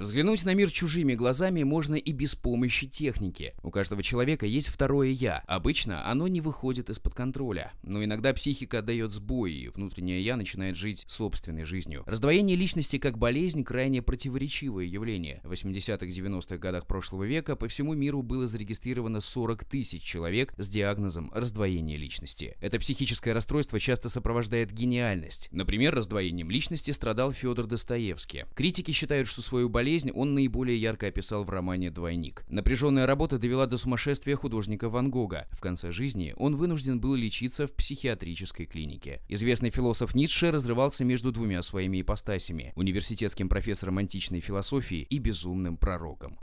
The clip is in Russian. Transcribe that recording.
Взглянуть на мир чужими глазами можно и без помощи техники. У каждого человека есть второе «я». Обычно оно не выходит из-под контроля. Но иногда психика дает сбой, и внутреннее «я» начинает жить собственной жизнью. Раздвоение личности как болезнь – крайне противоречивое явление. В 80-90-х х годах прошлого века по всему миру было зарегистрировано 40 тысяч человек с диагнозом раздвоение личности. Это психическое расстройство часто сопровождает гениальность. Например, раздвоением личности страдал Федор Достоевский. Критики считают, что свою болезнь болезнь он наиболее ярко описал в романе «Двойник». Напряженная работа довела до сумасшествия художника Ван Гога. В конце жизни он вынужден был лечиться в психиатрической клинике. Известный философ Ницше разрывался между двумя своими ипостасями – университетским профессором античной философии и безумным пророком.